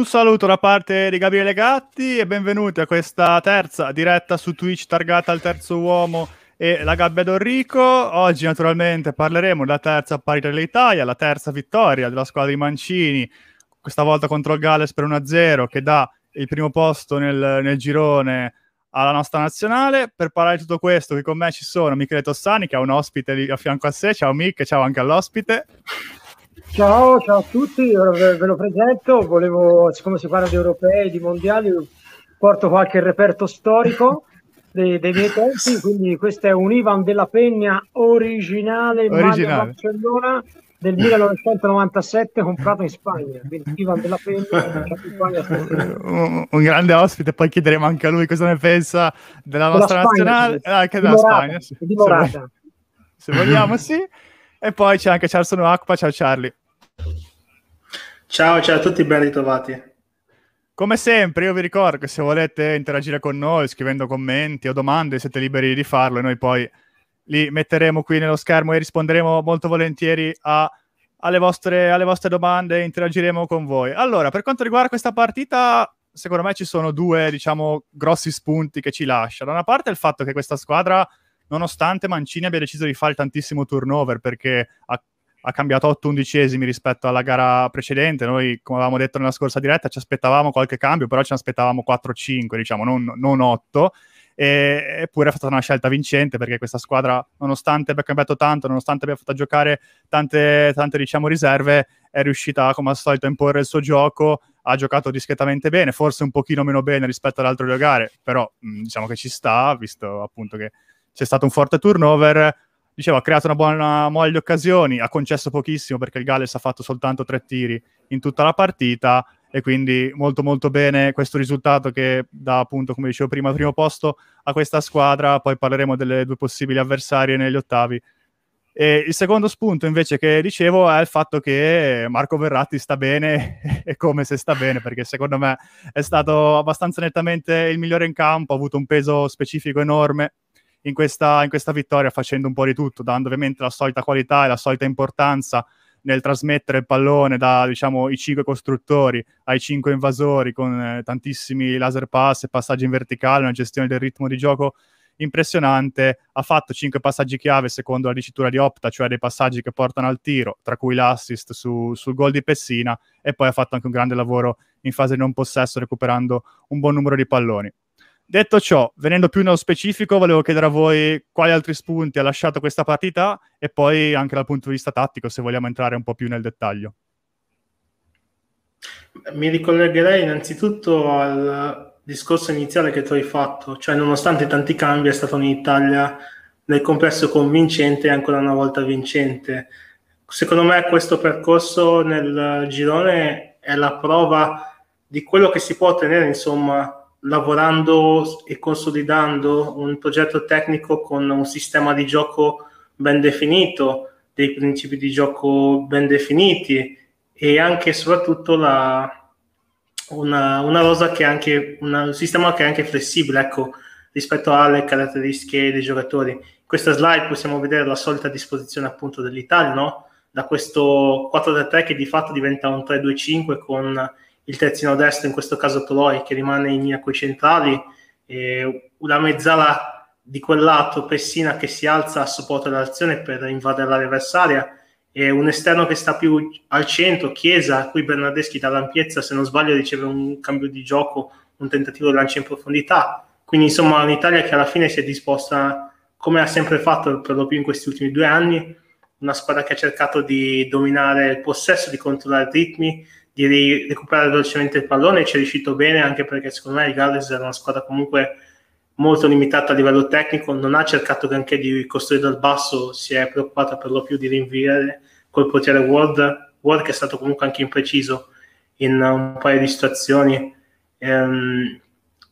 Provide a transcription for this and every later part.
Un saluto da parte di Gabriele Gatti e benvenuti a questa terza diretta su Twitch targata al terzo uomo e la gabbia d'Orrico. Oggi naturalmente parleremo della terza parità dell'Italia, la terza vittoria della squadra di Mancini, questa volta contro il Galles per 1-0 che dà il primo posto nel, nel girone alla nostra nazionale. Per parlare di tutto questo, qui con me ci sono Michele Tossani che ha un ospite lì a fianco a sé. Ciao Mick, ciao anche all'ospite. Ciao, ciao a tutti, ve, lo presento, volevo, siccome si parla di europei, di mondiali, porto qualche reperto storico dei, dei miei tempi, quindi questo è un Ivan della Pegna originale, originale. Barcellona del 1997 comprato in Spagna. Quindi Ivan della Pena, un, un, grande ospite, poi chiederemo anche a lui cosa ne pensa della nostra Spagna, nazionale, sì. anche eh, della dimorata, Spagna. Sì. Dimorata. Se, vogliamo, sì. E poi c'è anche Charleston Acqua, ciao Charlie. Ciao, ciao a tutti, ben ritrovati. Come sempre, io vi ricordo che se volete interagire con noi scrivendo commenti o domande, siete liberi di farlo e noi poi li metteremo qui nello schermo e risponderemo molto volentieri a, alle, vostre, alle, vostre, domande e interagiremo con voi. Allora, per quanto riguarda questa partita, secondo me ci sono due, diciamo, grossi spunti che ci lascia. Da una parte il fatto che questa squadra, nonostante Mancini abbia deciso di fare tantissimo turnover perché ha ha cambiato 8 undicesimi rispetto alla gara precedente. Noi, come avevamo detto nella scorsa diretta, ci aspettavamo qualche cambio, però ci aspettavamo 4-5, diciamo, non, non 8. E, eppure è stata una scelta vincente perché questa squadra, nonostante abbia cambiato tanto, nonostante abbia fatto giocare tante, tante diciamo, riserve, è riuscita come al solito a imporre il suo gioco. Ha giocato discretamente bene, forse un pochino meno bene rispetto ad altre due gare, però mh, mm, diciamo che ci sta, visto appunto che c'è stato un forte turnover dicevo, ha creato una buona mole di occasioni, ha concesso pochissimo perché il Galles ha fatto soltanto tre tiri in tutta la partita e quindi molto molto bene questo risultato che dà appunto, come dicevo prima, primo posto a questa squadra, poi parleremo delle due possibili avversarie negli ottavi. E il secondo spunto invece che dicevo è il fatto che Marco Verratti sta bene e come se sta bene, perché secondo me è stato abbastanza nettamente il migliore in campo, ha avuto un peso specifico enorme in questa, in questa vittoria facendo un po' di tutto, dando ovviamente la solita qualità e la solita importanza nel trasmettere il pallone da diciamo i 5 costruttori ai cinque invasori con eh, tantissimi laser pass e passaggi in verticale, una gestione del ritmo di gioco impressionante, ha fatto cinque passaggi chiave secondo la dicitura di Opta, cioè dei passaggi che portano al tiro, tra cui l'assist su, sul gol di Pessina e poi ha fatto anche un grande lavoro in fase di non possesso recuperando un buon numero di palloni. Detto ciò, venendo più nello specifico, volevo chiedere a voi quali altri spunti ha lasciato questa partita e poi anche dal punto di vista tattico, se vogliamo entrare un po' più nel dettaglio. Mi ricollegherei innanzitutto al discorso iniziale che tu hai fatto, cioè nonostante tanti cambi è stata un'Italia nel complesso convincente e ancora una volta vincente. Secondo me questo percorso nel girone è la prova di quello che si può ottenere, insomma, lavorando e consolidando un progetto tecnico con un sistema di gioco ben definito, dei principi di gioco ben definiti e anche e soprattutto la, una, una, rosa che è anche una, un sistema che è anche flessibile ecco, rispetto alle caratteristiche dei giocatori. In questa slide possiamo vedere la solita disposizione appunto dell'Italia, no? da questo 4-3-3 che di fatto diventa un 3-2-5 con il terzino destro, in questo caso Toloi, che rimane in linea coi centrali, e una mezzala di quel lato, Pessina, che si alza a supporto dell'azione per invadere l'area avversaria, e un esterno che sta più al centro, Chiesa, a cui Bernardeschi dall'ampiezza, se non sbaglio, riceve un cambio di gioco, un tentativo di lancio in profondità. Quindi insomma un'Italia che alla fine si è disposta, come ha sempre fatto per lo più in questi ultimi due anni, una squadra che ha cercato di dominare il possesso, di controllare i ritmi, di recuperare velocemente il pallone e ci è riuscito bene anche perché secondo me il Galles era una squadra comunque molto limitata a livello tecnico, non ha cercato neanche di costruire dal basso, si è preoccupata per lo più di rinviare col potere Ward, Ward che è stato comunque anche impreciso in un paio di situazioni. Ehm,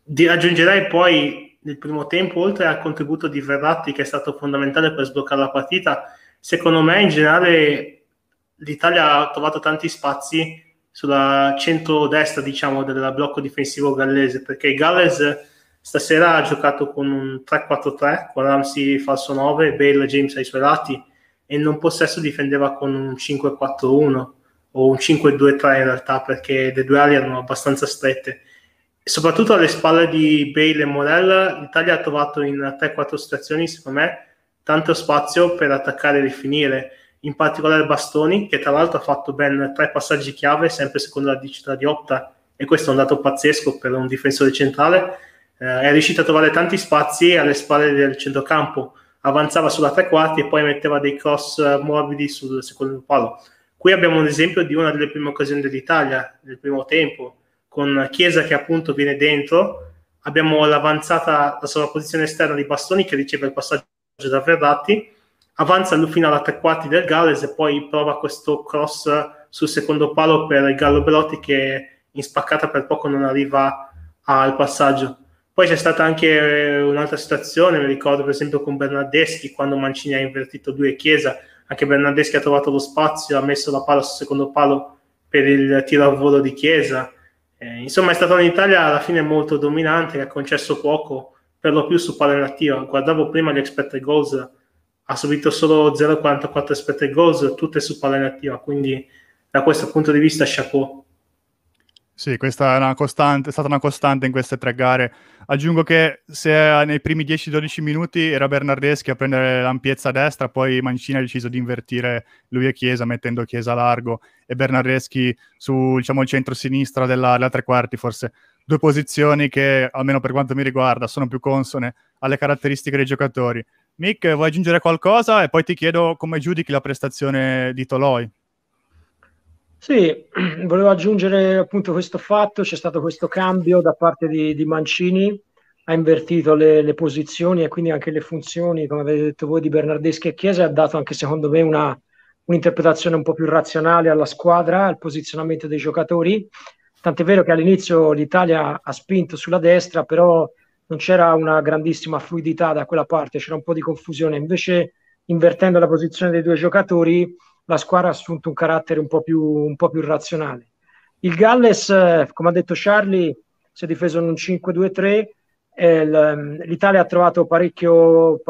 di, aggiungerei poi nel primo tempo, oltre al contributo di Verratti che è stato fondamentale per sbloccare la partita, secondo me in generale l'Italia ha trovato tanti spazi sulla centrodestra diciamo, del blocco difensivo gallese, perché Galles stasera ha giocato con un 3-4-3, con Ramsey falso 9, Bale e James ai suoi lati, e non possesso difendeva con un 5-4-1 o un 5-2-3 in realtà, perché le due ali erano abbastanza strette. E soprattutto alle spalle di Bale e Morel, l'Italia ha trovato in 3-4 situazioni, secondo me, tanto spazio per attaccare e rifinire in particolare Bastoni, che tra l'altro ha fatto ben tre passaggi chiave, sempre secondo la dicita di Opta, e questo è un dato pazzesco per un difensore centrale. Eh, è riuscito a trovare tanti spazi alle spalle del centrocampo, avanzava sulla tre quarti e poi metteva dei cross eh, morbidi sul secondo palo. Qui abbiamo un esempio di una delle prime occasioni dell'Italia, del primo tempo, con Chiesa che appunto viene dentro, abbiamo l'avanzata, la sovrapposizione esterna di Bastoni che riceve il passaggio da Ferrati avanza fino alla tre quarti del Galles e poi prova questo cross sul secondo palo per Gallo Belotti che in spaccata per poco non arriva al passaggio. Poi c'è stata anche eh, un'altra situazione, mi ricordo per esempio con Bernardeschi quando Mancini ha invertito due Chiesa, anche Bernardeschi ha trovato lo spazio, ha messo la palla sul secondo palo per il tiro a volo di Chiesa. Eh, insomma è stata un'Italia alla fine molto dominante, che ha concesso poco, per lo più su palla nativa. Guardavo prima gli expected goals ha subito solo 0,44 aspetted goals, tutte su palla inattiva, quindi da questo punto di vista chapeau. Sì, questa è, costante, è, stata una costante in queste tre gare. Aggiungo che se nei primi 10-12 minuti era Bernardeschi a prendere l'ampiezza a destra, poi Mancini ha deciso di invertire lui e Chiesa, mettendo Chiesa largo e Bernardeschi sul diciamo, centro-sinistra della, della tre quarti, forse due posizioni che, almeno per quanto mi riguarda, sono più consone alle caratteristiche dei giocatori. Mick, vuoi aggiungere qualcosa? E poi ti chiedo come giudichi la prestazione di Toloi. Sì, volevo aggiungere appunto questo fatto, c'è stato questo cambio da parte di, di Mancini, ha invertito le, le, posizioni e quindi anche le funzioni, come avete detto voi, di Bernardeschi e Chiesa, e ha dato anche secondo me una, un'interpretazione un po' più razionale alla squadra, al posizionamento dei giocatori. Tant'è vero che all'inizio l'Italia ha spinto sulla destra, però non c'era una grandissima fluidità da quella parte, c'era un po' di confusione. Invece, invertendo la posizione dei due giocatori, la squadra ha assunto un carattere un po' più, un po più razionale. Il Galles, eh, come ha detto Charlie, si è difeso in un 5-2-3. Eh, L'Italia ha trovato parec-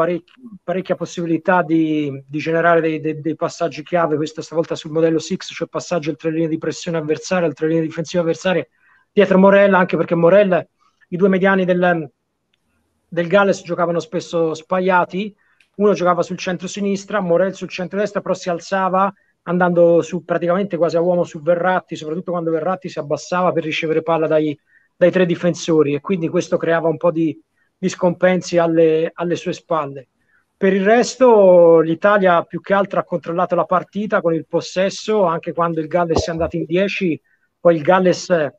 parecchia possibilità di, di generare dei, dei, dei, passaggi chiave, questa stavolta sul modello Six, cioè passaggio tra le linee di pressione avversaria, al tre linee difensive avversarie, dietro Morella, anche perché Morella, i due mediani del, del Galles giocavano spesso spaiati, uno giocava sul centro-sinistra, Morel sul centro-destra, però si alzava andando su, praticamente quasi a uomo su Verratti, soprattutto quando Verratti si abbassava per ricevere palla dai, dai tre difensori e quindi questo creava un po' di, di scompensi alle, alle, sue spalle. Per il resto l'Italia più che altro ha controllato la partita con il possesso, anche quando il Galles è andato in 10, poi il Galles È,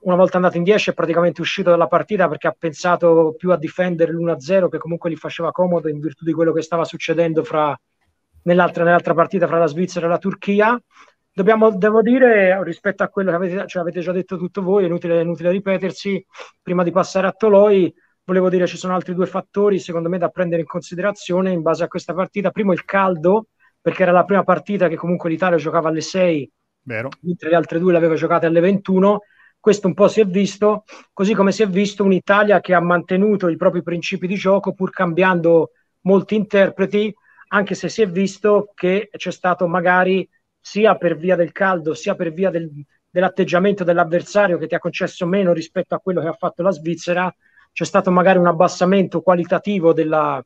una volta andato in 10 è praticamente uscito dalla partita perché ha pensato più a difendere l'1-0 che comunque gli faceva comodo in virtù di quello che stava succedendo fra, nell'altra, nell'altra, partita fra la Svizzera e la Turchia. Dobbiamo, devo dire, rispetto a quello che avete, cioè, avete già detto tutto voi, è inutile, è inutile ripetersi, prima di passare a Toloi, volevo dire ci sono altri due fattori secondo me da prendere in considerazione in base a questa partita. Primo il caldo, perché era la prima partita che comunque l'Italia giocava alle 6, Vero. mentre le altre due le aveva giocate alle 21 questo un po' si è visto, così come si è visto un'Italia che ha mantenuto i propri principi di gioco pur cambiando molti interpreti, anche se si è visto che c'è stato magari sia per via del caldo, sia per via del, dell'atteggiamento dell'avversario che ti ha concesso meno rispetto a quello che ha fatto la Svizzera, c'è stato magari un abbassamento qualitativo della,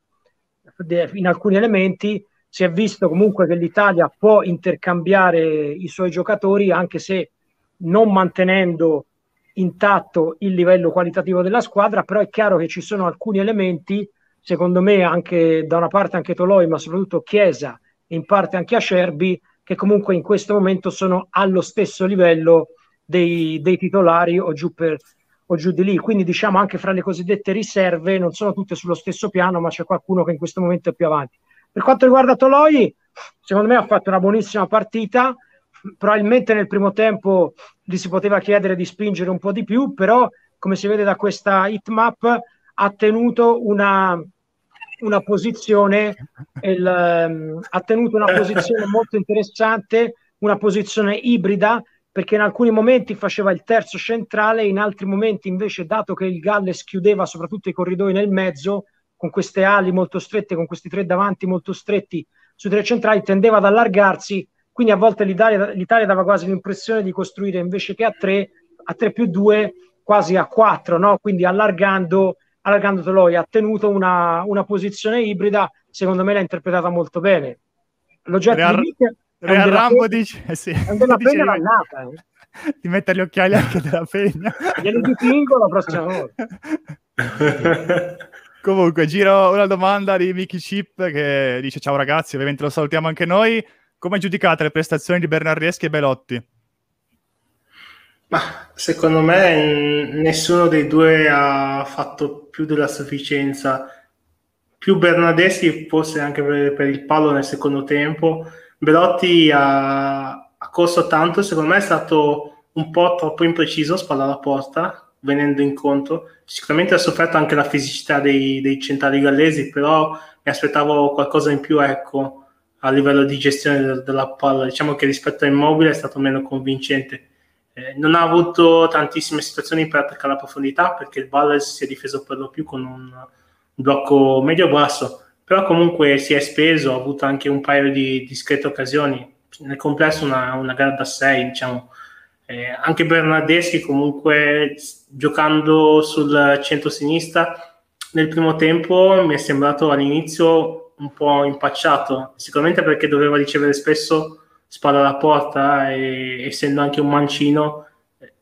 de, in alcuni elementi. Si è visto comunque che l'Italia può intercambiare i suoi giocatori, anche se non mantenendo intatto il livello qualitativo della squadra, però è chiaro che ci sono alcuni elementi, secondo me anche da una parte anche Toloi, ma soprattutto Chiesa e in parte anche Acerbi, che comunque in questo momento sono allo stesso livello dei, dei titolari o giù, per, o giù di lì. Quindi diciamo anche fra le cosiddette riserve non sono tutte sullo stesso piano, ma c'è qualcuno che in questo momento è più avanti. Per quanto riguarda Toloi, secondo me ha fatto una buonissima partita, probabilmente nel primo tempo gli si poteva chiedere di spingere un po' di più, però come si vede da questa heat map ha tenuto una, una posizione il, um, ha tenuto una posizione molto interessante, una posizione ibrida perché in alcuni momenti faceva il terzo centrale, in altri momenti invece, dato che il Galles chiudeva soprattutto i corridoi nel mezzo, con queste ali molto strette, con questi tre davanti molto stretti sui tre centrali, tendeva ad allargarsi quindi a volte l'Italia, l'Italia dava quasi l'impressione di costruire invece che a 3, a 3 più 2, quasi a 4, no? quindi allargando, allargando Toloi. Ha tenuto una, una, posizione ibrida, secondo me l'ha interpretata molto bene. L'oggetto Real, di Real Rambo dice... Eh sì, è un della dice, nata, eh. Di mettere gli occhiali anche della pegna. Glieli dipingo la prossima volta. Comunque, giro una domanda di Mickey Chip che dice ciao ragazzi, ovviamente lo salutiamo anche noi. Come giudicate le prestazioni di Bernardeschi e Belotti? Ma secondo me nessuno dei due ha fatto più della sufficienza. Più Bernardeschi forse anche per, il palo nel secondo tempo. Belotti ha, ha corso tanto, secondo me è stato un po' troppo impreciso spalla alla porta, venendo incontro. Sicuramente ha sofferto anche la fisicità dei, dei centrali gallesi, però mi aspettavo qualcosa in più, ecco a livello di gestione della palla. Diciamo che rispetto a Immobile è stato meno convincente. Eh, non ha avuto tantissime situazioni per attaccare la profondità perché il Valles si è difeso per lo più con un blocco medio-basso, però comunque si è speso, ha avuto anche un paio di discrete occasioni, nel complesso una, una gara da 6, diciamo. Eh, anche Bernardeschi comunque giocando sul centro-sinistra nel primo tempo mi è sembrato all'inizio un po' impacciato, sicuramente perché doveva ricevere spesso spalla alla porta e essendo anche un mancino eh,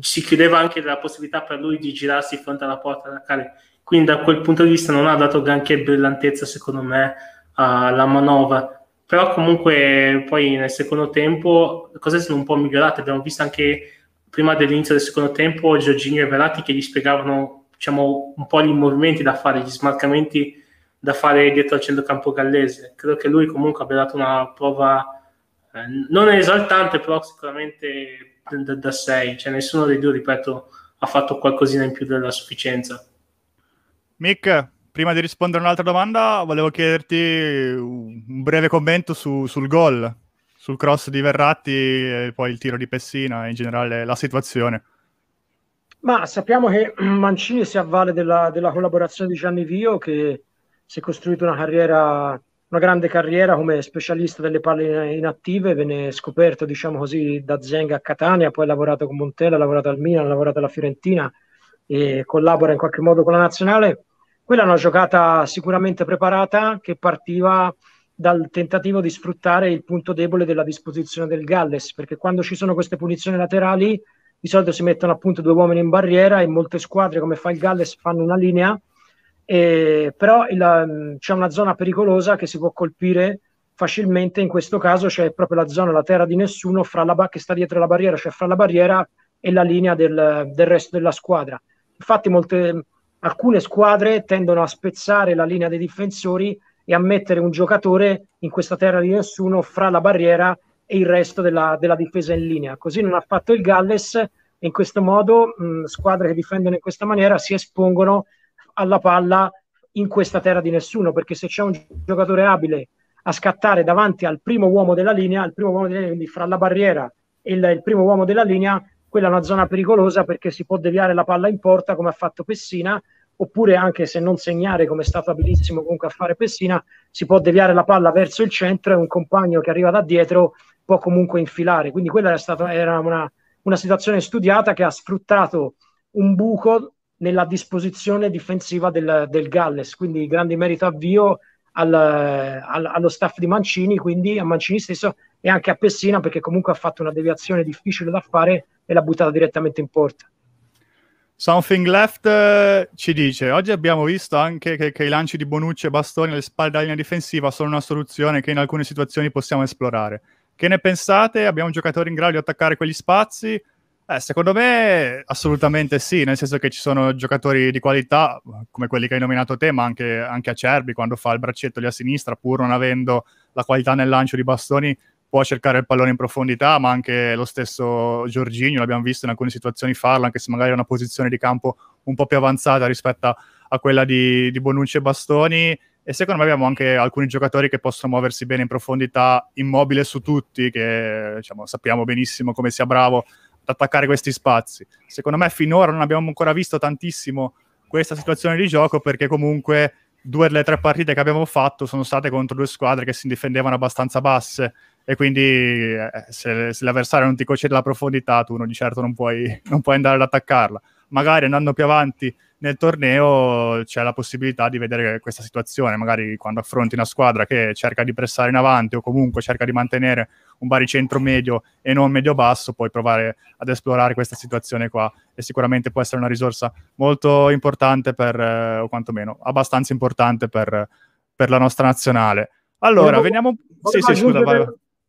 si chiudeva anche la possibilità per lui di girarsi fronte alla porta da Cali. Quindi da quel punto di vista non ha dato granché brillantezza secondo me alla manovra. Però comunque poi nel secondo tempo le cose sono un po' migliorate. Abbiamo visto anche prima dell'inizio del secondo tempo Giorgini e Verratti che gli spiegavano diciamo, un po' i movimenti da fare, gli smarcamenti da fare dietro al centrocampo gallese. Credo che lui comunque abbia dato una prova eh, non esaltante, però sicuramente da, da 6. Cioè, nessuno dei due, ripeto, ha fatto qualcosina in più della sufficienza. Mick, prima di rispondere a un'altra domanda, volevo chiederti un breve commento su, sul gol, sul cross di Verratti e poi il tiro di Pessina e in generale la situazione. Ma sappiamo che Mancini si avvale della, della collaborazione di Gianni Vio che si è costruito una carriera, una grande carriera come specialista delle palle inattive, venne scoperto diciamo così da Zenga a Catania, poi ha lavorato con Montella, ha lavorato al Milan, ha lavorato alla Fiorentina e collabora in qualche modo con la nazionale. Quella è una giocata sicuramente preparata che partiva dal tentativo di sfruttare il punto debole della disposizione del Galles, perché quando ci sono queste punizioni laterali di solito si mettono appunto due uomini in barriera e molte squadre come fa il Galles fanno una linea eh, però il, c'è una zona pericolosa che si può colpire facilmente, in questo caso c'è proprio la zona, la terra di nessuno, ba- che sta dietro la barriera, cioè fra la barriera e la linea del, del resto della squadra. Infatti molte, alcune squadre tendono a spezzare la linea dei difensori e a mettere un giocatore in questa terra di nessuno fra la barriera e il resto della, della difesa in linea. Così non ha fatto il Galles e in questo modo mh, squadre che difendono in questa maniera si espongono alla palla in questa terra di nessuno, perché se c'è un giocatore abile a scattare davanti al primo uomo della linea, al primo uomo della linea, quindi fra la barriera e il, il primo uomo della linea, quella è una zona pericolosa perché si può deviare la palla in porta come ha fatto Pessina, oppure anche se non segnare come è stato abilissimo comunque a fare Pessina, si può deviare la palla verso il centro e un compagno che arriva da dietro può comunque infilare. Quindi quella era, stata, era una, una situazione studiata che ha sfruttato un buco nella disposizione difensiva del, del Galles. Quindi grande merito avvio al, al, allo staff di Mancini, quindi a Mancini stesso e anche a Pessina perché comunque ha fatto una deviazione difficile da fare e l'ha buttata direttamente in porta. Something Left eh, ci dice: Oggi abbiamo visto anche che, che i lanci di Bonucci e Bastoni alle spalle della linea difensiva sono una soluzione che in alcune situazioni possiamo esplorare. Che ne pensate? Abbiamo un giocatore in grado di attaccare quegli spazi? Eh, secondo me assolutamente sì, nel senso che ci sono giocatori di qualità come quelli che hai nominato te, ma anche, anche Acerbi quando fa il braccetto lì a sinistra, pur non avendo la qualità nel lancio di bastoni, può cercare il pallone in profondità, ma anche lo stesso Giorginio, l'abbiamo visto in alcune situazioni farlo, anche se magari è una posizione di campo un po' più avanzata rispetto a quella di, di Bonucci e Bastoni. E secondo me abbiamo anche alcuni giocatori che possono muoversi bene in profondità, immobile su tutti, che diciamo, sappiamo benissimo come sia bravo attaccare questi spazi. Secondo me finora non abbiamo ancora visto tantissimo questa situazione di gioco perché comunque due delle tre partite che abbiamo fatto sono state contro due squadre che si difendevano abbastanza basse e quindi eh, se, se, l'avversario non ti concede la profondità tu non, di certo non puoi, non puoi andare ad attaccarla. Magari andando più avanti nel torneo c'è la possibilità di vedere questa situazione, magari quando affronti una squadra che cerca di pressare in avanti o comunque cerca di mantenere un baricentro medio e non medio basso, puoi provare ad esplorare questa situazione qua e sicuramente può essere una risorsa molto importante per, eh, o quantomeno abbastanza importante per, per la nostra nazionale. Allora, volevo, veniamo... Volevo sì, sì, scusa, vai.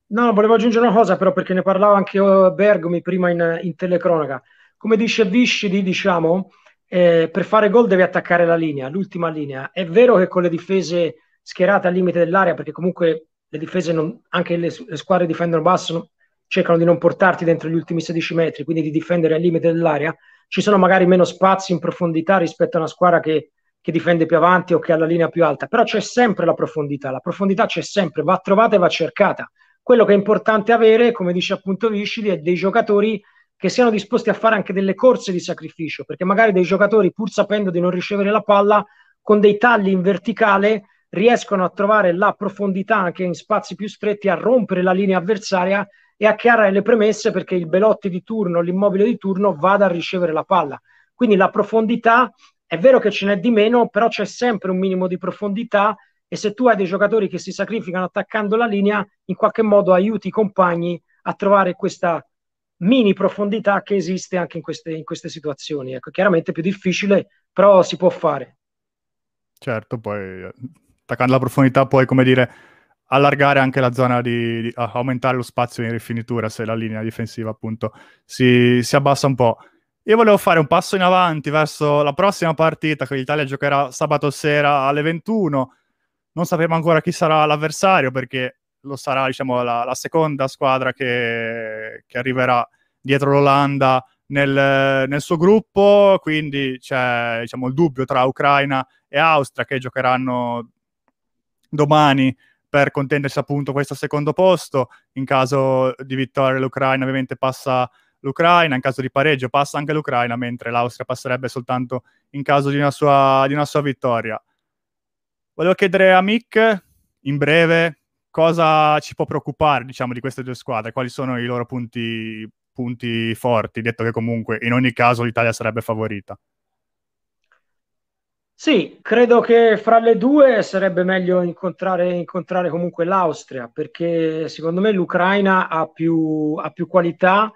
No, volevo aggiungere una cosa però perché ne parlava anche Bergomi prima in, in telecronaca. Come dice Viscidi, diciamo, eh, per fare gol deve attaccare la linea, l'ultima linea. È vero che con le difese schierate al limite dell'area, perché comunque le difese, non, anche le, le squadre difendono basso, non, cercano di non portarti dentro gli ultimi 16 metri, quindi di difendere al limite dell'area, ci sono magari meno spazi in profondità rispetto a una squadra che, che difende più avanti o che ha la linea più alta, però c'è sempre la profondità, la profondità c'è sempre, va trovata e va cercata. Quello che è importante avere, come dice appunto Viscidi, è dei giocatori che siano disposti a fare anche delle corse di sacrificio, perché magari dei giocatori, pur sapendo di non ricevere la palla, con dei tagli in verticale riescono a trovare la profondità anche in spazi più stretti, a rompere la linea avversaria e a chiarare le premesse perché il Belotti di turno, l'immobile di turno vada a ricevere la palla. Quindi la profondità è vero che ce n'è di meno, però c'è sempre un minimo di profondità e se tu hai dei giocatori che si sacrificano attaccando la linea, in qualche modo aiuti i compagni a trovare questa mini profondità che esiste anche in queste, in queste situazioni. Ecco, chiaramente è più difficile, però si può fare. Certo, poi attaccando la profondità puoi, come dire, allargare anche la zona di, di aumentare lo spazio in rifinitura se la linea difensiva appunto si, si, abbassa un po'. Io volevo fare un passo in avanti verso la prossima partita che l'Italia giocherà sabato sera alle 21. Non sappiamo ancora chi sarà l'avversario perché lo sarà diciamo, la, la seconda squadra che, che, arriverà dietro l'Olanda nel, nel suo gruppo, quindi c'è diciamo, il dubbio tra Ucraina e Austria che giocheranno domani per contendersi appunto questo secondo posto. In caso di vittoria l'Ucraina ovviamente passa l'Ucraina, in caso di pareggio passa anche l'Ucraina, mentre l'Austria passerebbe soltanto in caso di una sua, di una sua vittoria. Volevo chiedere a Mick in breve cosa ci può preoccupare, diciamo, di queste due squadre? Quali sono i loro punti, punti forti, detto che comunque in ogni caso l'Italia sarebbe favorita? Sì, credo che fra le due sarebbe meglio incontrare, incontrare comunque l'Austria, perché secondo me l'Ucraina ha più, ha più qualità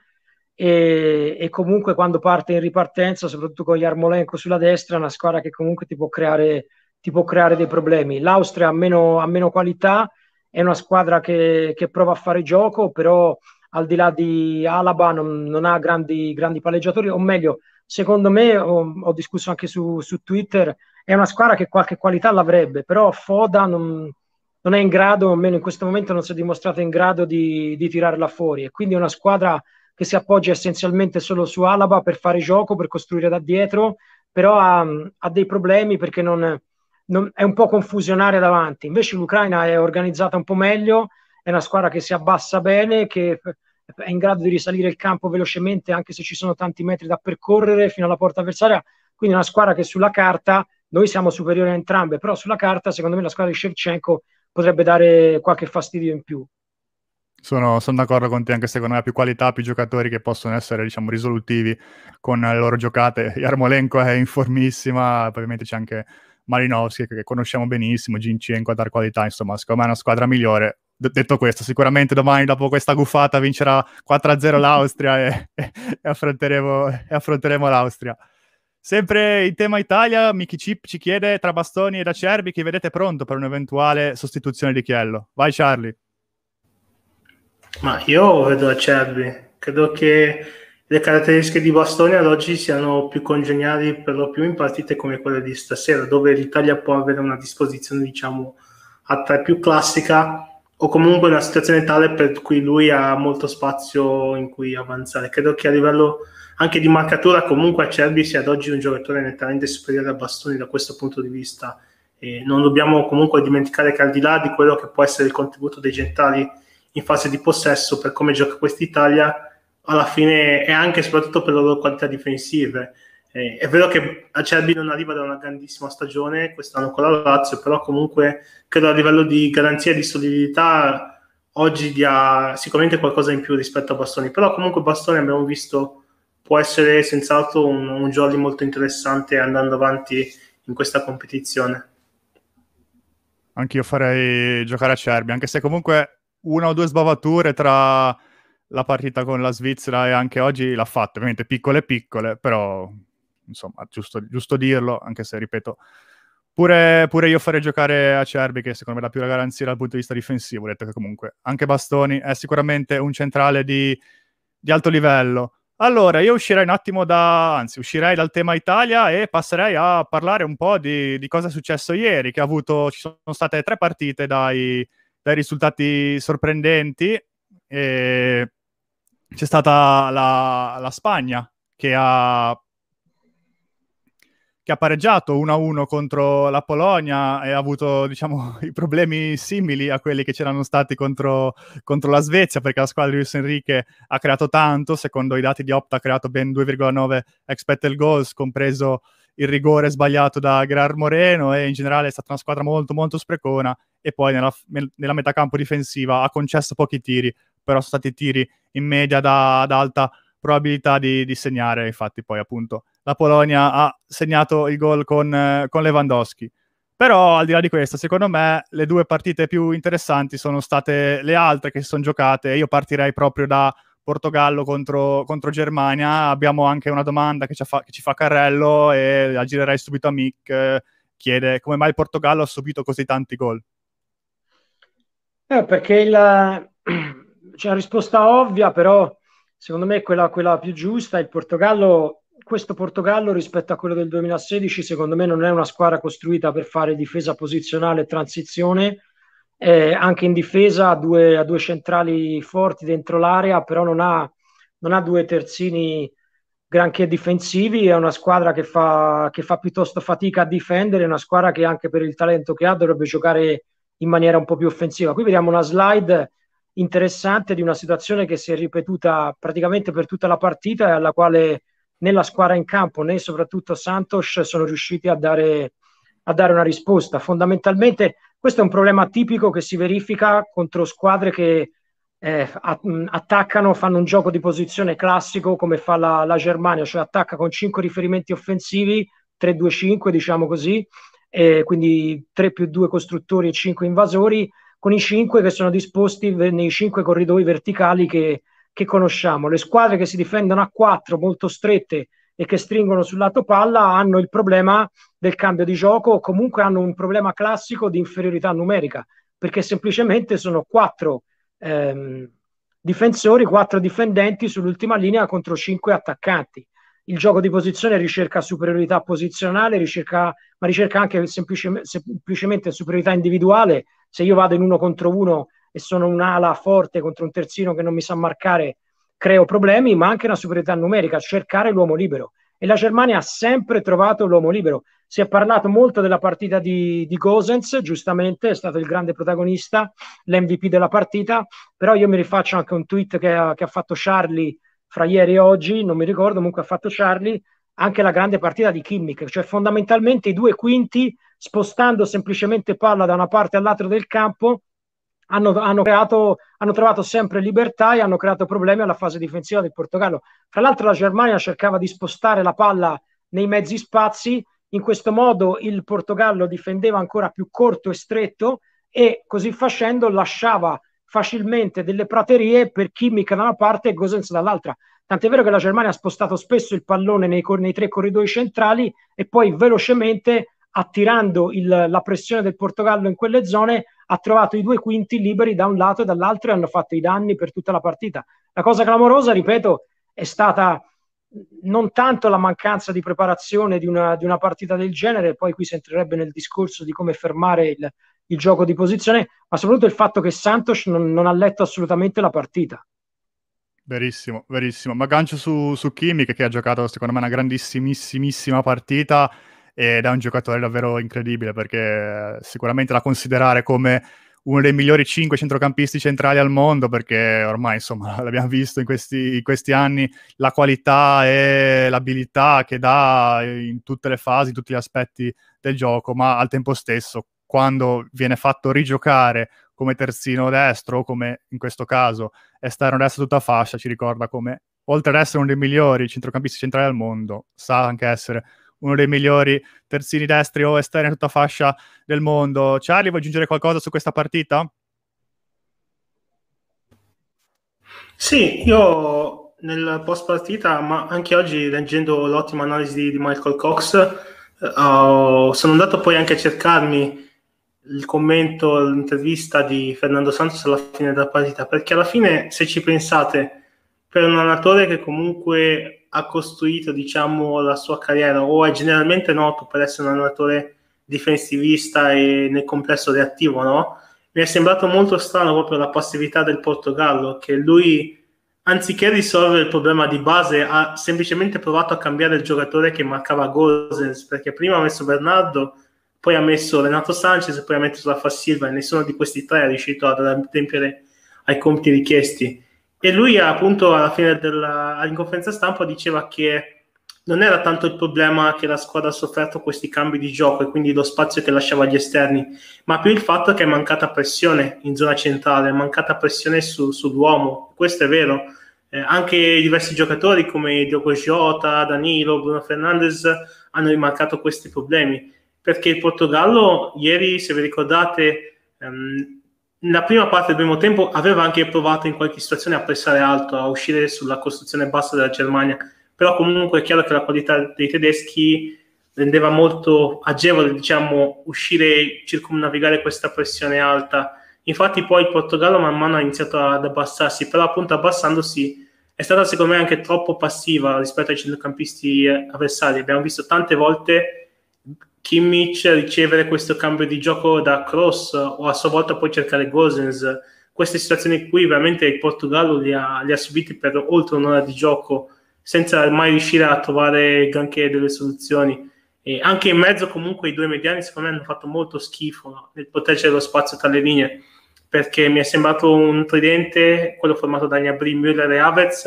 e, e, comunque quando parte in ripartenza, soprattutto con gli Armolenco sulla destra, è una squadra che comunque ti può creare, ti può creare dei problemi. L'Austria ha meno, ha meno qualità, è una squadra che, che prova a fare gioco, però al di là di Alaba non, non ha grandi, grandi, palleggiatori, o meglio, secondo me, ho, ho discusso anche su, su, Twitter, è una squadra che qualche qualità l'avrebbe, però Foda non, non è in grado, almeno in questo momento non si è dimostrato in grado di, di tirarla fuori, e quindi è una squadra che si appoggia essenzialmente solo su Alaba per fare gioco, per costruire da dietro, però ha, ha dei problemi perché non non, è un po' confusionaria davanti. Invece l'Ucraina è organizzata un po' meglio, è una squadra che si abbassa bene, che è in grado di risalire il campo velocemente anche se ci sono tanti metri da percorrere fino alla porta avversaria. Quindi è una squadra che sulla carta noi siamo superiori a entrambe, però sulla carta secondo me la squadra di Shevchenko potrebbe dare qualche fastidio in più. Sono, sono, d'accordo con te, anche secondo me ha più qualità, più giocatori che possono essere, diciamo, risolutivi con le loro giocate. Yarmolenko è informissima, ovviamente c'è anche Marinovski che conosciamo benissimo, Gincenco a dar qualità, insomma secondo me è una squadra migliore. D- detto questo, sicuramente domani dopo questa guffata vincerà 4-0 l'Austria e, e, affronteremo, e affronteremo l'Austria. Sempre in tema Italia, Miki Chip ci chiede tra Bastoni ed Acerbi chi vedete pronto per un'eventuale sostituzione di Chiello. Vai Charlie. Ma io vedo Acerbi, credo che le caratteristiche di Bastoni ad oggi siano più congeniali per lo più in partite come quelle di stasera, dove l'Italia può avere una disposizione, diciamo, a tre più classica o comunque una situazione tale per cui lui ha molto spazio in cui avanzare. Credo che a livello anche di marcatura comunque Acerbi sia ad oggi un giocatore nettamente superiore a Bastoni da questo punto di vista. E non dobbiamo comunque dimenticare che al di là di quello che può essere il contributo dei Gentali in fase di possesso per come gioca quest'Italia, alla fine è anche e soprattutto per le loro qualità difensive. Eh, è vero che Acerbi non arriva da una grandissima stagione quest'anno con la Lazio, però comunque credo a livello di garanzia e di solidità oggi dia sicuramente qualcosa in più rispetto a Bastoni, però comunque Bastoni abbiamo visto può essere senz'altro un, un jolly molto interessante andando avanti in questa competizione. Anch'io farei giocare a Cerbi, anche se comunque una o due sbavature tra la partita con la Svizzera e anche oggi l'ha fatta, ovviamente piccole piccole, però insomma, giusto, giusto dirlo, anche se ripeto, pure, pure, io farei giocare a Cerbi, che secondo me è la più la garanzia dal punto di vista difensivo, detto che comunque anche Bastoni è sicuramente un centrale di, di alto livello. Allora, io uscirei un attimo da, anzi, uscirei dal tema Italia e passerei a parlare un po' di, di cosa è successo ieri, che ha avuto, ci sono state tre partite dai, dai risultati sorprendenti e c'è stata la, la Spagna che ha, che ha pareggiato 1-1 contro la Polonia e ha avuto diciamo, i problemi simili a quelli che c'erano stati contro, contro la Svezia perché la squadra di Luis Enrique ha creato tanto, secondo i dati di Opta ha creato ben 2,9 expected goals, compreso il rigore sbagliato da Gerard Moreno e in generale è stata una squadra molto molto sprecona e poi nella, nella metà campo difensiva ha concesso pochi tiri, però sono stati tiri in media da, ad alta probabilità di, di, segnare. Infatti, poi appunto la Polonia ha segnato il gol con, con, Lewandowski. Però al di là di questo, secondo me le due partite più interessanti sono state le altre che si sono giocate. Io partirei proprio da Portogallo contro, contro Germania. Abbiamo anche una domanda che ci fa, che ci fa Carrello e la girerei subito a Mick. Eh, chiede come mai il Portogallo ha subito così tanti gol. Eh, perché il, c'è una risposta ovvia, però secondo me è quella, quella più giusta. Il Portogallo, questo Portogallo rispetto a quello del 2016, secondo me non è una squadra costruita per fare difesa posizionale e transizione. Eh, anche in difesa ha due, due, centrali forti dentro l'area, però non ha, non ha due terzini granché difensivi, è una squadra che fa, che fa, piuttosto fatica a difendere, è una squadra che anche per il talento che ha dovrebbe giocare in maniera un po' più offensiva. Qui vediamo una slide interessante di una situazione che si è ripetuta praticamente per tutta la partita e alla quale né la squadra in campo né soprattutto Santos sono riusciti a dare, a dare una risposta. Fondamentalmente questo è un problema tipico che si verifica contro squadre che eh, attaccano, fanno un gioco di posizione classico come fa la, la Germania, cioè attacca con 5 riferimenti offensivi, 3-2-5 diciamo così, eh, quindi 3 più 2 costruttori e 5 invasori con i cinque che sono disposti nei cinque corridoi verticali che, che conosciamo. Le squadre che si difendono a quattro molto strette e che stringono sul lato palla hanno il problema del cambio di gioco o comunque hanno un problema classico di inferiorità numerica perché semplicemente sono quattro ehm, difensori, quattro difendenti sull'ultima linea contro cinque attaccanti. Il gioco di posizione ricerca superiorità posizionale, ricerca, ma ricerca anche semplice, semplicemente superiorità individuale se io vado in uno contro uno e sono un'ala forte contro un terzino che non mi sa marcare, creo problemi, ma anche una superiorità numerica, cercare l'uomo libero. E la Germania ha sempre trovato l'uomo libero. Si è parlato molto della partita di, di Gosens, giustamente, è stato il grande protagonista, l'MVP della partita, però io mi rifaccio anche un tweet che ha, che ha fatto Charlie fra ieri e oggi, non mi ricordo, comunque ha fatto Charlie, anche la grande partita di Kimmich, cioè fondamentalmente i due quinti spostando semplicemente palla da una parte all'altra del campo, hanno, hanno, creato, hanno trovato sempre libertà e hanno creato problemi alla fase difensiva del Portogallo. Fra l'altro la Germania cercava di spostare la palla nei mezzi spazi, in questo modo il Portogallo difendeva ancora più corto e stretto e così facendo lasciava facilmente delle praterie per Kimmich da una parte e Gosens dall'altra. Tant'è vero che la Germania ha spostato spesso il pallone nei, nei tre corridoi centrali e poi velocemente attirando il, la pressione del Portogallo in quelle zone, ha trovato i due quinti liberi da un lato e dall'altro e hanno fatto i danni per tutta la partita. La cosa clamorosa, ripeto, è stata non tanto la mancanza di preparazione di una, di una partita del genere, poi qui si entrerebbe nel discorso di come fermare il, il gioco di posizione, ma soprattutto il fatto che Santos non, non ha letto assolutamente la partita. Verissimo, verissimo. Ma gancio su, su Kimmich che ha giocato secondo me una grandissimissima partita ed è un giocatore davvero incredibile perché eh, sicuramente da considerare come uno dei migliori cinque centrocampisti centrali al mondo perché ormai insomma l'abbiamo visto in questi, in questi, anni la qualità e l'abilità che dà in tutte le fasi, in tutti gli aspetti del gioco ma al tempo stesso quando viene fatto rigiocare come terzino destro come in questo caso esterno destro tutta fascia ci ricorda come oltre ad essere uno dei migliori centrocampisti centrali al mondo sa anche essere uno dei migliori terzini destri o esterni a tutta fascia del mondo. Charlie, vuoi aggiungere qualcosa su questa partita? Sì, io nel post partita, ma anche oggi leggendo l'ottima analisi di, Michael Cox, uh, sono andato poi anche a cercarmi il commento, l'intervista di Fernando Santos alla fine della partita, perché alla fine, se ci pensate, per un allenatore che comunque ha costruito diciamo, la sua carriera o è generalmente noto per essere un allenatore difensivista e nel complesso reattivo, no? Mi è sembrato molto strano proprio la passività del Portogallo, che lui, anziché risolvere il problema di base, ha semplicemente provato a cambiare il giocatore che marcava Gosens, perché prima ha messo Bernardo, poi ha messo Renato Sanchez poi ha messo Rafa Silva e nessuno di questi tre è riuscito ad adempiere ai compiti richiesti e lui appunto alla fine della conferenza stampa diceva che non era tanto il problema che la squadra ha sofferto questi cambi di gioco e quindi lo spazio che lasciava agli esterni, ma più il fatto che è mancata pressione in zona centrale, è mancata pressione su, sull'uomo. Questo è vero. Eh, anche diversi giocatori come Diogo Giota, Danilo, Bruno Fernandes hanno rimarcato questi problemi perché il Portogallo ieri, se vi ricordate, ehm, nella prima parte del primo tempo aveva anche provato in qualche situazione a pressare alto, a uscire sulla costruzione bassa della Germania, però comunque è chiaro che la qualità dei tedeschi rendeva molto agevole diciamo, uscire, circumnavigare questa pressione alta. Infatti poi il Portogallo man mano ha iniziato ad abbassarsi, però appunto abbassandosi è stata secondo me anche troppo passiva rispetto ai centrocampisti avversari. Abbiamo visto tante volte Kimmich ricevere questo cambio di gioco da Cross o a sua volta poi cercare Gosens. Queste situazioni qui veramente il Portogallo li ha, le ha subite per oltre un'ora di gioco senza mai riuscire a trovare granché delle soluzioni. E anche in mezzo comunque i due mediani secondo me hanno fatto molto schifo nel proteggere lo spazio tra le linee perché mi è sembrato un tridente, quello formato da Gnabry, Müller e Havertz,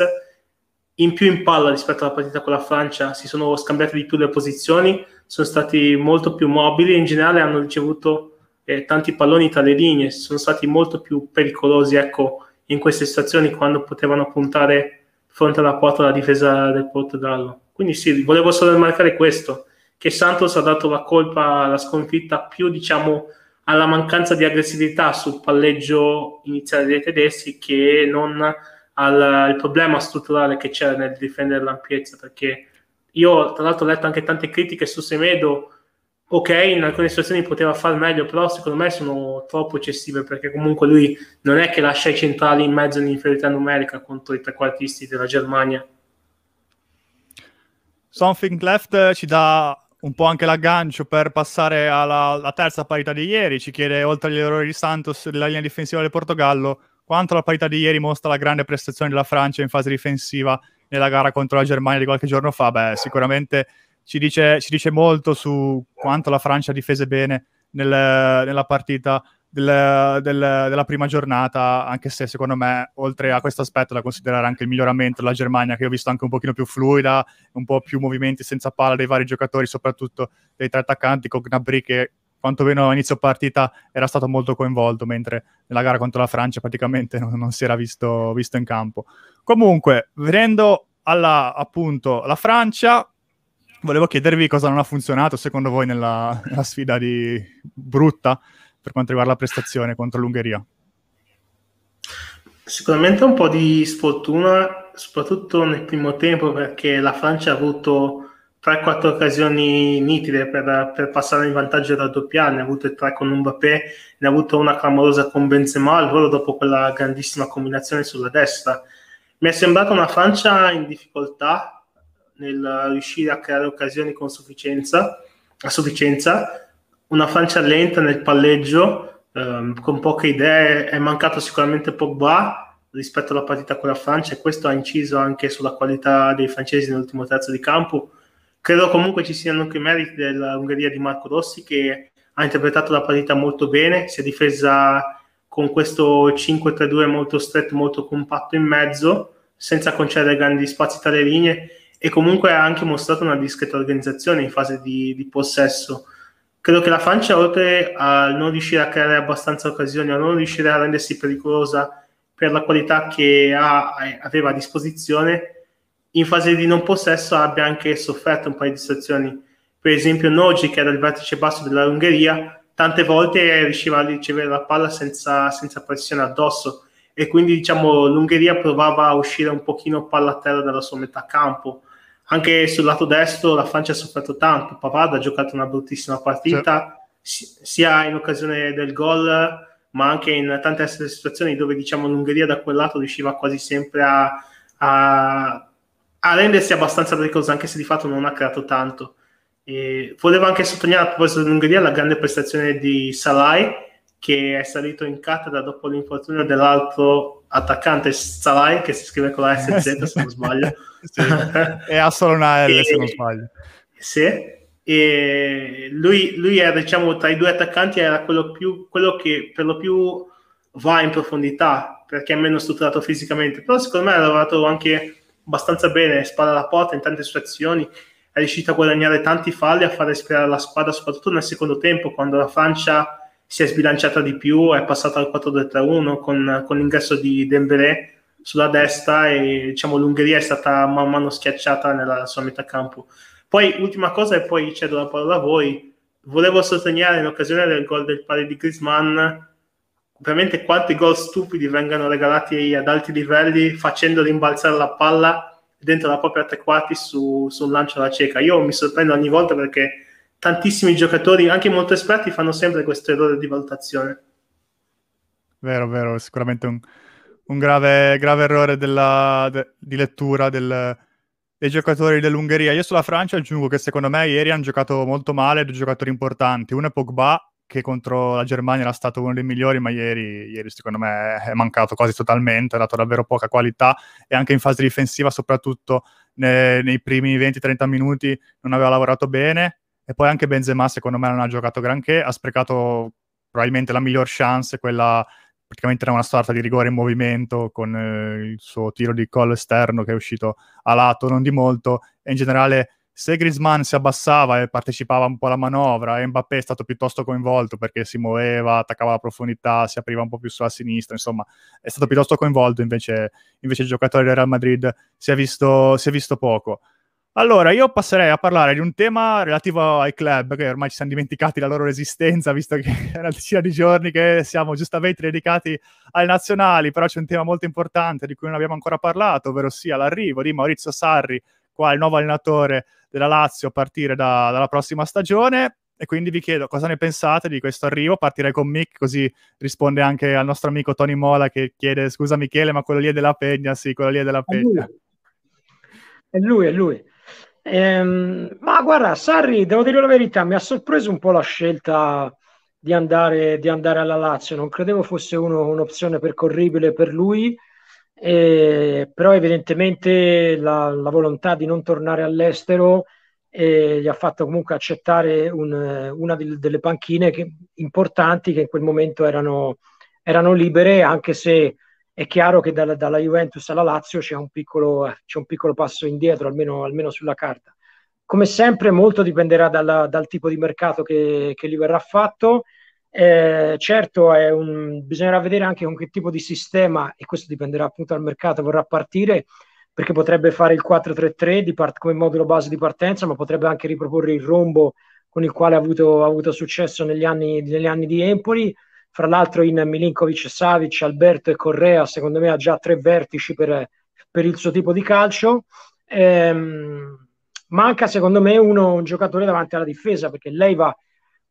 in più in palla rispetto alla partita con la Francia, si sono scambiate di più le posizioni, sono stati molto più mobili e in generale hanno ricevuto eh, tanti palloni tra le linee, sono stati molto più pericolosi ecco, in queste situazioni quando potevano puntare fronte alla porta della difesa del Portogallo. Quindi sì, volevo solo rimarcare questo, che Santos ha dato la colpa alla sconfitta più diciamo alla mancanza di aggressività sul palleggio iniziale dei tedeschi che non al, al problema strutturale che c'era nel difendere l'ampiezza perché io tra l'altro ho letto anche tante critiche su Semedo, ok, in alcune situazioni poteva far meglio, però secondo me sono troppo eccessive perché comunque lui non è che lascia i centrali in mezzo all'inferiorità numerica contro i trequartisti della Germania. Something Left ci dà un po' anche l'aggancio per passare alla terza parità di ieri, ci chiede oltre agli errori di Santos della linea difensiva del Portogallo, quanto la parità di ieri mostra la grande prestazione della Francia in fase difensiva nella gara contro la Germania di qualche giorno fa, beh, sicuramente ci dice, ci dice molto su quanto la Francia difese bene nel, nella partita del, del, della prima giornata, anche se secondo me, oltre a questo aspetto, da considerare anche il miglioramento della Germania, che ho visto anche un pochino più fluida, un po' più movimenti senza palla dei vari giocatori, soprattutto dei tre attaccanti, con Gnabry che quantomeno a inizio partita era stato molto coinvolto, mentre nella gara contro la Francia praticamente non, non si era visto, visto, in campo. Comunque, venendo alla, appunto alla Francia, volevo chiedervi cosa non ha funzionato secondo voi nella, nella sfida di brutta per quanto riguarda la prestazione contro l'Ungheria. Sicuramente un po' di sfortuna, soprattutto nel primo tempo, perché la Francia ha avuto 3-4 occasioni nitide per, per, passare in vantaggio e raddoppiare, ne ha avuto tre con Mbappé, ne ha avuto una clamorosa con Benzema, al volo dopo quella grandissima combinazione sulla destra. Mi è sembrata una Francia in difficoltà nel riuscire a creare occasioni con sufficienza, a sufficienza, una Francia lenta nel palleggio, ehm, con poche idee, è mancato sicuramente Pogba rispetto alla partita con la Francia e questo ha inciso anche sulla qualità dei francesi nell'ultimo terzo di campo credo comunque ci siano anche i meriti dell'Ungheria di Marco Rossi che ha interpretato la partita molto bene, si è difesa con questo 5-3-2 molto stretto, molto compatto in mezzo, senza concedere grandi spazi tra le linee e comunque ha anche mostrato una discreta organizzazione in fase di, di possesso. Credo che la Francia, oltre a non riuscire a creare abbastanza occasioni, a non riuscire a rendersi pericolosa per la qualità che ha, aveva a disposizione, in fase di non possesso abbia anche sofferto un paio di situazioni. Per esempio Nogi, che era il vertice basso della Ungheria, tante volte riusciva a ricevere la palla senza, senza pressione addosso e quindi diciamo l'Ungheria provava a uscire un pochino palla a terra dalla sua metà campo. Anche sul lato destro la Francia ha sofferto tanto, Pavard ha giocato una bruttissima partita, certo. sia in occasione del gol ma anche in tante altre situazioni dove diciamo l'Ungheria da quel lato riusciva quasi sempre a, a a rendersi abbastanza pericoloso, anche se di fatto non ha creato tanto. E volevo anche sottolineare a proposito dell'Ungheria la grande prestazione di Salai, che è salito in cattedra dopo l'infortunio dell'altro attaccante Salai, che si scrive con la SZ eh, se non sbaglio. sì, e solo una L e, se non sbaglio. Sì, e lui, lui era diciamo tra i due attaccanti era quello, più, quello che per lo più va in profondità perché è meno strutturato fisicamente, però secondo me ha lavorato anche abbastanza bene, spara alla porta in tante situazioni, è riuscito a guadagnare tanti falli, a far respirare la squadra, soprattutto nel secondo tempo, quando la Francia si è sbilanciata di più, è passata al 4-2-3-1 con, con l'ingresso di Dembélé sulla destra e diciamo, l'Ungheria è stata man mano schiacciata nella sua metà campo. Poi, ultima cosa, e poi cedo la parola a voi, volevo sottolineare in occasione del gol del pari di Grisman ovviamente quanti gol stupidi vengano regalati ad alti livelli facendo rimbalzare la palla dentro la propria tre quarti su, su un lancio alla cieca. Io mi sorprendo ogni volta perché tantissimi giocatori, anche molto esperti, fanno sempre questo errore di valutazione. Vero, vero, sicuramente un, un grave, grave, errore della, de, di lettura del, dei giocatori dell'Ungheria. Io sulla Francia aggiungo che secondo me ieri hanno giocato molto male due giocatori importanti. Uno è Pogba che contro la Germania era stato uno dei migliori, ma ieri, ieri secondo me è mancato quasi totalmente, ha dato davvero poca qualità e anche in fase difensiva, soprattutto nei, nei primi 20-30 minuti, non aveva lavorato bene. E poi anche Benzema, secondo me, non ha giocato granché, ha sprecato probabilmente la miglior chance, quella praticamente era una sorta di rigore in movimento con eh, il suo tiro di collo esterno che è uscito a lato non di molto e in generale se Griezmann si abbassava e partecipava un po' alla manovra e Mbappé è stato piuttosto coinvolto perché si muoveva, attaccava la profondità, si apriva un po' più sulla sinistra, insomma è stato piuttosto coinvolto invece, invece il giocatore del Real Madrid si è, visto, si è visto poco. Allora, io passerei a parlare di un tema relativo ai club, che ormai ci siamo dimenticati la loro esistenza, visto che è una decina di giorni che siamo giustamente dedicati ai nazionali, però c'è un tema molto importante di cui non abbiamo ancora parlato, ovvero sia l'arrivo di Maurizio Sarri qua il nuovo allenatore della Lazio a partire da, dalla prossima stagione. E quindi vi chiedo cosa ne pensate di questo arrivo. Partirei con Mick, così risponde anche al nostro amico Tony Mola che chiede: Scusa, Michele, ma quello lì è della Pegna? Sì, quello lì è della Pegna. È lui, è lui. Ehm, ma guarda, Sarri, devo dire la verità, mi ha sorpreso un po' la scelta di andare, di andare alla Lazio. Non credevo fosse uno, un'opzione percorribile per lui eh, però evidentemente la, la, volontà di non tornare all'estero eh, gli ha fatto comunque accettare un, una di, delle panchine che, importanti che in quel momento erano, erano, libere, anche se è chiaro che dalla, dalla Juventus alla Lazio c'è un piccolo, c'è un piccolo passo indietro, almeno, almeno, sulla carta. Come sempre molto dipenderà dalla, dal tipo di mercato che, che gli verrà fatto eh, certo, un, bisognerà vedere anche con che tipo di sistema, e questo dipenderà appunto dal mercato, vorrà partire, perché potrebbe fare il 4-3-3 part- come modulo base di partenza, ma potrebbe anche riproporre il rombo con il quale ha avuto, ha avuto successo negli anni, negli anni, di Empoli. Fra l'altro in Milinkovic, Savic, Alberto e Correa, secondo me ha già tre vertici per, per il suo tipo di calcio. Eh, manca secondo me uno, un giocatore davanti alla difesa, perché lei va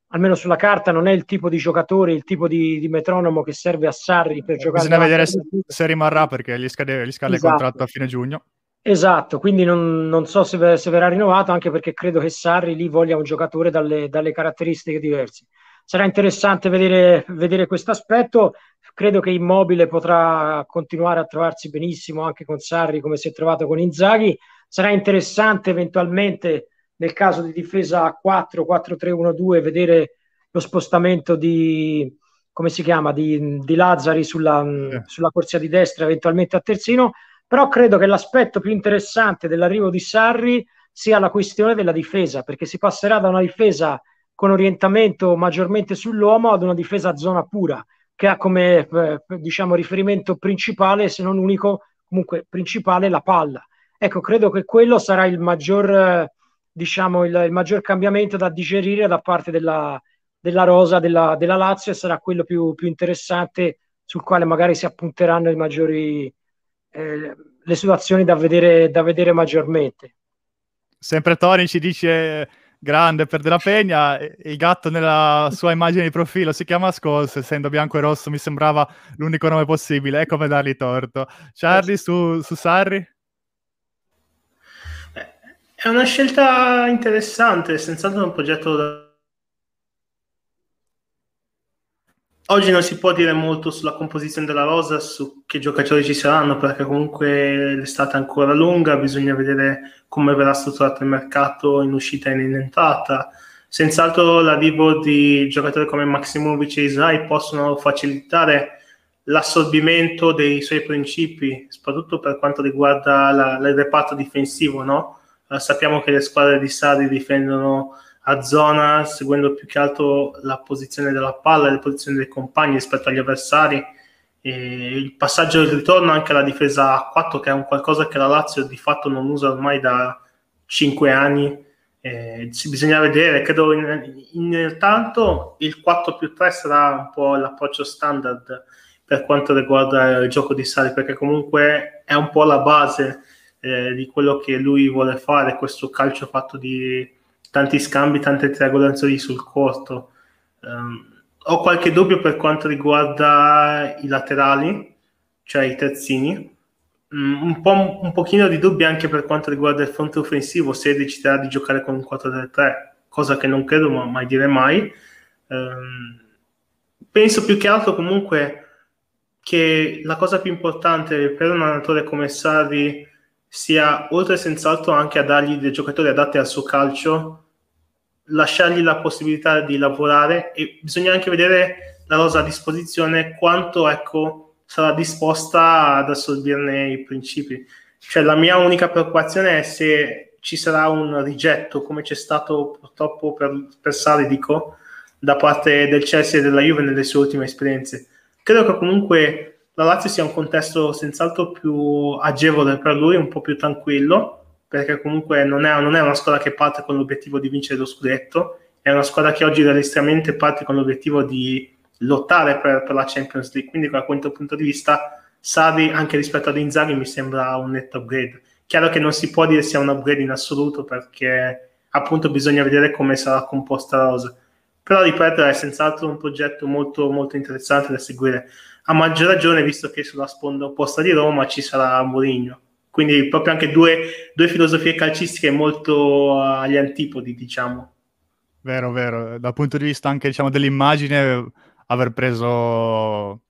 almeno sulla carta, non è il tipo di giocatore, il tipo di, di metronomo che serve a Sarri per giocare. Bisogna vedere se, se, rimarrà perché gli scade, gli scade esatto. il contratto a fine giugno. Esatto, quindi non, non so se, se, verrà rinnovato, anche perché credo che Sarri lì voglia un giocatore dalle, dalle caratteristiche diverse. Sarà interessante vedere, vedere questo aspetto. Credo che Immobile potrà continuare a trovarsi benissimo anche con Sarri come si è trovato con Inzaghi. Sarà interessante eventualmente nel caso di difesa 4, 4-3-1-2, vedere lo spostamento di, come si chiama, di, di Lazzari sulla, eh. sulla corsia di destra, eventualmente a terzino, però credo che l'aspetto più interessante dell'arrivo di Sarri sia la questione della difesa, perché si passerà da una difesa con orientamento maggiormente sull'uomo ad una difesa a zona pura, che ha come eh, diciamo, riferimento principale, se non unico, comunque principale, la palla. Ecco, credo che quello sarà il maggior... Eh, diciamo, il, il maggior cambiamento da digerire da parte della, della rosa della, della Lazio e sarà quello più, più, interessante sul quale magari si appunteranno i maggiori, eh, le situazioni da vedere, da vedere maggiormente. Sempre Tori ci dice grande per Della Pegna, il gatto nella sua immagine di profilo si chiama Scholes, essendo bianco e rosso mi sembrava l'unico nome possibile, ecco come dargli torto. Charlie su, su Sarri? È una scelta interessante, senz'altro è un progetto da... Oggi non si può dire molto sulla composizione della rosa, su che giocatori ci saranno, perché comunque l'estate è ancora lunga, bisogna vedere come verrà strutturato il mercato in uscita e in entrata. Senz'altro l'arrivo di giocatori come Maximovic e Israi possono facilitare l'assorbimento dei suoi principi, soprattutto per quanto riguarda la, il reparto difensivo, no? sappiamo che le squadre di Sari difendono a zona seguendo più che altro la posizione della palla e le posizioni dei compagni rispetto agli avversari. E il passaggio del ritorno anche alla difesa a 4 che è un qualcosa che la Lazio di fatto non usa ormai da 5 anni. Eh, bisogna vedere, credo in, intanto il 4 più 3 sarà un po' l'approccio standard per quanto riguarda il gioco di Sari, perché comunque è un po' la base eh, di quello che lui vuole fare, questo calcio fatto di tanti scambi, tante triangolazioni sul corto. Um, ho qualche dubbio per quanto riguarda i laterali, cioè i terzini, mm, un, po', un pochino di dubbi anche per quanto riguarda il fronte offensivo, se deciderà di giocare con un 4-3-3, cosa che non credo ma mai dire mai. Um, penso più che altro comunque che la cosa più importante per un allenatore come Sarri sia oltre senz'altro anche a dargli dei giocatori adatti al suo calcio, lasciargli la possibilità di lavorare e bisogna anche vedere la rosa a disposizione quanto ecco, sarà disposta ad assorbirne i principi. Cioè, la mia unica preoccupazione è se ci sarà un rigetto, come c'è stato purtroppo per, per dico, da parte del Chelsea e della Juve nelle sue ultime esperienze. Credo che comunque la Lazio sia un contesto senz'altro più agevole per lui, un po' più tranquillo, perché comunque non è, non è una squadra che parte con l'obiettivo di vincere lo scudetto, è una squadra che oggi realisticamente parte con l'obiettivo di lottare per, per la Champions League, quindi da questo punto di vista Savi, anche rispetto ad Inzaghi mi sembra un netto upgrade. Chiaro che non si può dire sia un upgrade in assoluto perché appunto bisogna vedere come sarà composta la rosa. Però ripeto, è senz'altro un progetto molto, molto interessante da seguire a maggior ragione visto che sulla sponda opposta di Roma ci sarà Mourinho. Quindi proprio anche due, due filosofie calcistiche molto eh, agli antipodi, diciamo. Vero, vero. Dal punto di vista anche diciamo, dell'immagine, aver preso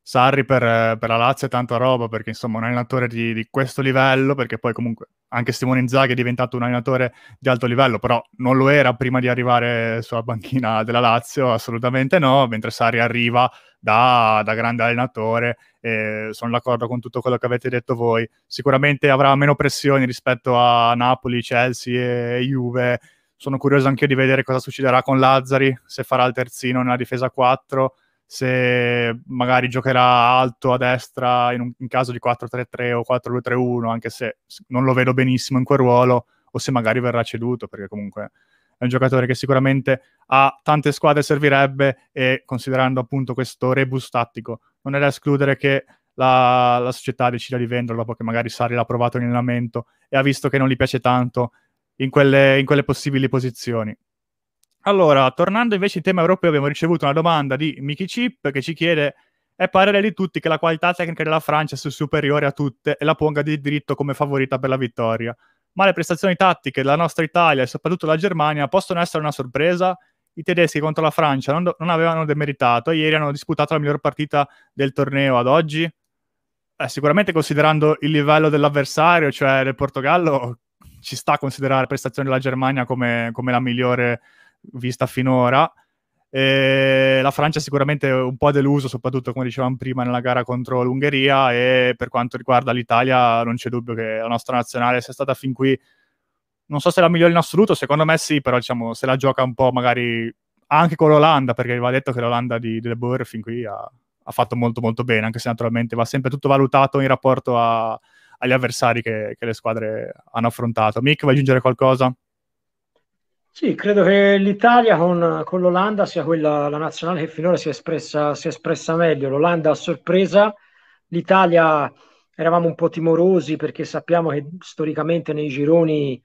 Sarri per, per, la Lazio è tanta roba, perché insomma un allenatore di, di, questo livello, perché poi comunque anche Simone Inzaghi è diventato un allenatore di alto livello, però non lo era prima di arrivare sulla banchina della Lazio, assolutamente no, mentre Sarri arriva da, da grande allenatore. Eh, sono d'accordo con tutto quello che avete detto voi. Sicuramente avrà meno pressioni rispetto a Napoli, Chelsea e Juve. Sono curioso anche io di vedere cosa succederà con Lazzari, se farà il terzino nella difesa 4, se magari giocherà alto a destra in, un, in caso di 4-3-3 o 4-2-3-1, anche se non lo vedo benissimo in quel ruolo, o se magari verrà ceduto, perché comunque è un giocatore che sicuramente a tante squadre servirebbe e considerando appunto questo rebus tattico, non è da escludere che la, la società decida di venderlo dopo che magari Sari l'ha provato in allenamento e ha visto che non gli piace tanto in quelle, in quelle possibili posizioni. Allora, tornando invece in tema europeo, abbiamo ricevuto una domanda di Miki Chip che ci chiede è parere di tutti che la qualità tecnica della Francia sia superiore a tutte e la ponga di diritto come favorita per la vittoria ma le prestazioni tattiche della nostra Italia e soprattutto la Germania possono essere una sorpresa. I tedeschi contro la Francia non, non avevano demeritato, ieri hanno disputato la miglior partita del torneo ad oggi. Eh, sicuramente considerando il livello dell'avversario, cioè del Portogallo, ci sta a considerare la prestazione della Germania come, come la migliore vista finora. Eh, la Francia sicuramente un po' deluso, soprattutto come dicevamo prima nella gara contro l'Ungheria e per quanto riguarda l'Italia non c'è dubbio che la nostra nazionale sia stata fin qui, non so se la migliore in assoluto, secondo me sì, però diciamo se la gioca un po' magari anche con l'Olanda, perché va detto che l'Olanda di, di De Boer fin qui ha, ha, fatto molto molto bene, anche se naturalmente va sempre tutto valutato in rapporto a, agli avversari che, che le squadre hanno affrontato. Mick, vuoi aggiungere qualcosa? Sì, credo che l'Italia con, con l'Olanda sia quella, la nazionale che finora si è, espressa, si è espressa meglio. L'Olanda a sorpresa, l'Italia eravamo un po' timorosi perché sappiamo che storicamente nei gironi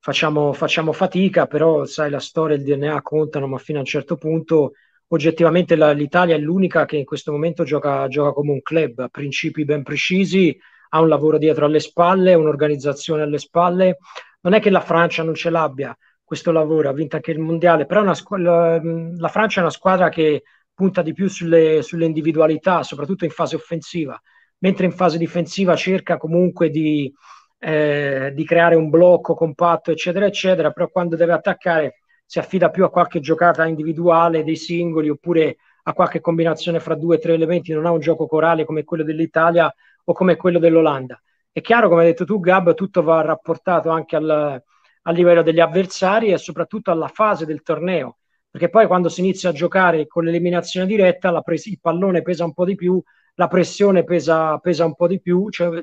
facciamo, facciamo fatica, però sai la storia e il DNA contano, ma fino a un certo punto oggettivamente la, l'Italia è l'unica che in questo momento gioca, gioca come un club, ha principi ben precisi, ha un lavoro dietro alle spalle, un'organizzazione alle spalle. Non è che la Francia non ce l'abbia questo lavoro, ha vinto anche il mondiale, però scu- la, la, Francia è una squadra che punta di più sulle, sulle, individualità, soprattutto in fase offensiva, mentre in fase difensiva cerca comunque di, eh, di creare un blocco compatto, eccetera, eccetera, però quando deve attaccare si affida più a qualche giocata individuale dei singoli oppure a qualche combinazione fra due o tre elementi, non ha un gioco corale come quello dell'Italia o come quello dell'Olanda. È chiaro, come hai detto tu, Gab, tutto va rapportato anche al, a livello degli avversari e soprattutto alla fase del torneo, perché poi quando si inizia a giocare con l'eliminazione diretta pres- il pallone pesa un po' di più, la pressione pesa, pesa un po' di più, cioè,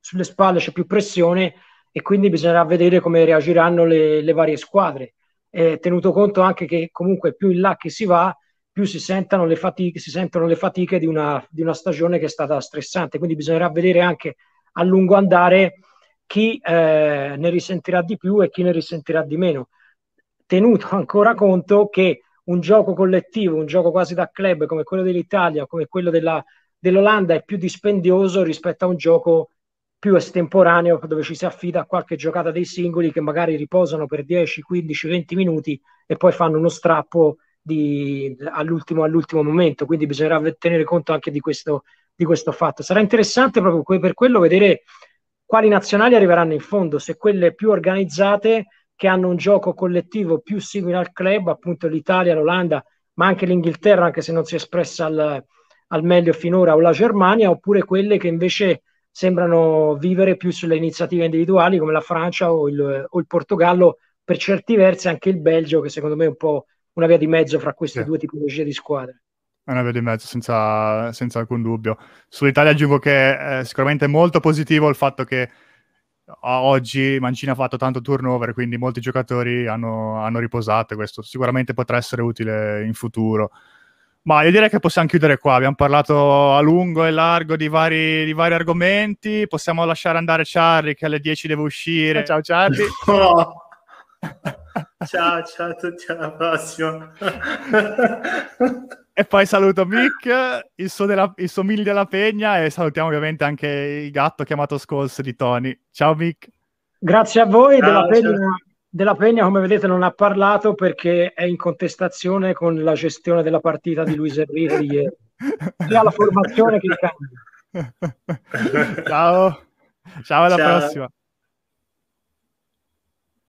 sulle spalle c'è più pressione e quindi bisognerà vedere come reagiranno le, le varie squadre. Eh, tenuto conto anche che comunque più in là che si va, più si, sentono le fatiche, sentono le fatiche di, una, di una stagione che è stata stressante, quindi bisognerà vedere anche a lungo andare chi eh, ne risentirà di più e chi ne risentirà di meno. Tenuto ancora conto che un gioco collettivo, un gioco quasi da club come quello dell'Italia, o come quello della, dell'Olanda, è più dispendioso rispetto a un gioco più estemporaneo dove ci si affida a qualche giocata dei singoli che magari riposano per 10, 15, 20 minuti e poi fanno uno strappo di, all'ultimo, all'ultimo momento. Quindi bisognerà tenere conto anche di questo, di questo fatto. Sarà interessante proprio per quello vedere quali nazionali arriveranno in fondo, se quelle più organizzate che hanno un gioco collettivo più simile al club, appunto l'Italia, l'Olanda, ma anche l'Inghilterra, anche se non si è espressa al, al meglio finora, o la Germania, oppure quelle che invece sembrano vivere più sulle iniziative individuali come la Francia o il, o il Portogallo, per certi versi anche il Belgio, che secondo me è un po' una via di mezzo fra queste sì. due tipologie di squadre. È una via di mezzo, senza, senza alcun dubbio. Sull'Italia aggiungo che eh, è sicuramente molto positivo il fatto che oggi Mancini ha fatto tanto turnover, quindi molti giocatori hanno, hanno riposato. Questo sicuramente potrà essere utile in futuro. Ma io direi che possiamo chiudere qua. Abbiamo parlato a lungo e largo di vari, di vari argomenti. Possiamo lasciare andare Charlie che alle 10 deve uscire. Ciao Charlie. No. ciao, ciao a tutti, alla prossima. E poi saluto Mick, il suo, della, il suo Mil della Pegna e salutiamo ovviamente anche il gatto chiamato Scolse di Tony. Ciao Mick. Grazie a voi, della, Pegna, della, Pegna, come vedete non ha parlato perché è in contestazione con la gestione della partita di Luis Enrique di ieri. Sia la formazione che il cambio. Ciao, ciao alla ciao. prossima.